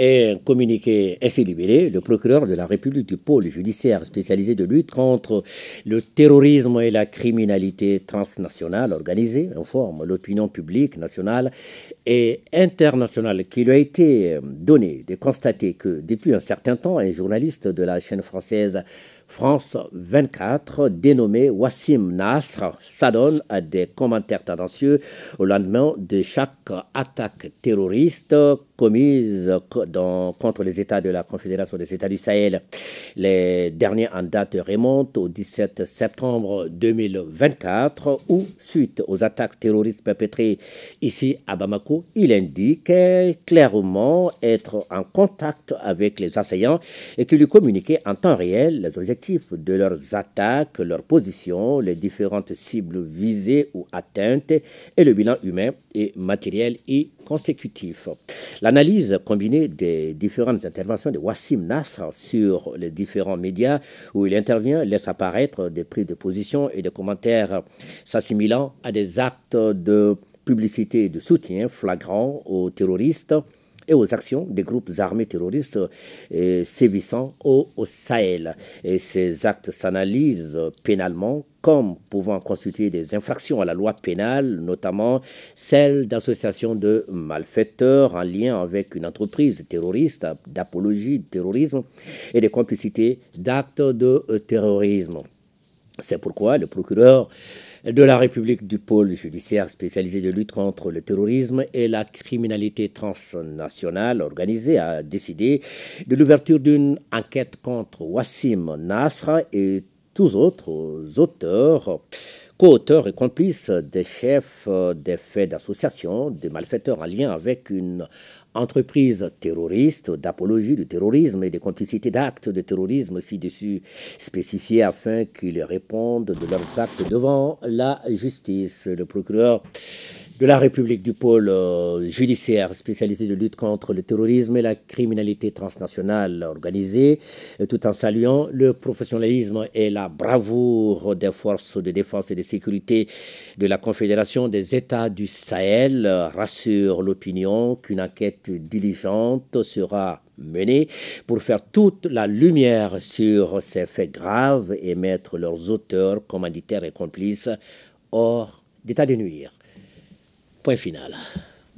et communiqué ainsi libellé, le procureur de la République du pôle judiciaire spécialisé de lutte contre le terrorisme et la criminalité transnationale organisée informe l'opinion publique nationale et internationale qui lui a été euh, donné de constater que depuis un certain temps, un journaliste de la chaîne française France 24, dénommé Wassim Nasr, s'adonne à des commentaires tendancieux au lendemain de chaque attaque terroriste commise contre les États de la Confédération des États du Sahel. Les derniers en date remontent au 17 septembre 2024 où, suite aux attaques terroristes perpétrées ici à Bamako, il indique clairement être en contact avec les assaillants et qui lui communiquer en temps réel les objectifs de leurs attaques, leurs positions, les différentes cibles visées ou atteintes et le bilan humain et matériel et consécutif. L'analyse combinée des différentes interventions de Wassim Nasr sur les différents médias où il intervient laisse apparaître des prises de position et des commentaires s'assimilant à des actes de publicité et de soutien flagrant aux terroristes et aux actions des groupes armés terroristes euh, sévissant au, Sahel. Et ces actes s'analysent pénalement comme pouvant constituer des infractions à la loi pénale, notamment celle d'association de malfaiteurs en lien avec une entreprise terroriste, d'apologie de terrorisme et de complicité d'actes de euh, terrorisme. C'est pourquoi le procureur de la République du pôle judiciaire spécialisé de lutte contre le terrorisme et la criminalité transnationale organisée a décidé de l'ouverture d'une enquête contre Wassim Nasra et tous autres auteurs co-auteur et complice des chefs euh, des faits d'association, des malfaiteurs en lien avec une entreprise terroriste, d'apologie du terrorisme et des complicités d'actes de terrorisme ci-dessus spécifiés afin qu'ils répondent de leurs actes devant la justice. Le procureur de la République du pôle euh, judiciaire spécialisé de lutte contre le terrorisme et la criminalité transnationale organisée, euh, tout en saluant le professionnalisme et la bravoure des forces de défense et de sécurité de la Confédération des États du Sahel, euh, rassure l'opinion qu'une enquête diligente sera menée pour faire toute la lumière sur ces faits graves et mettre leurs auteurs, commanditaires et complices hors d'état de nuire. Point final.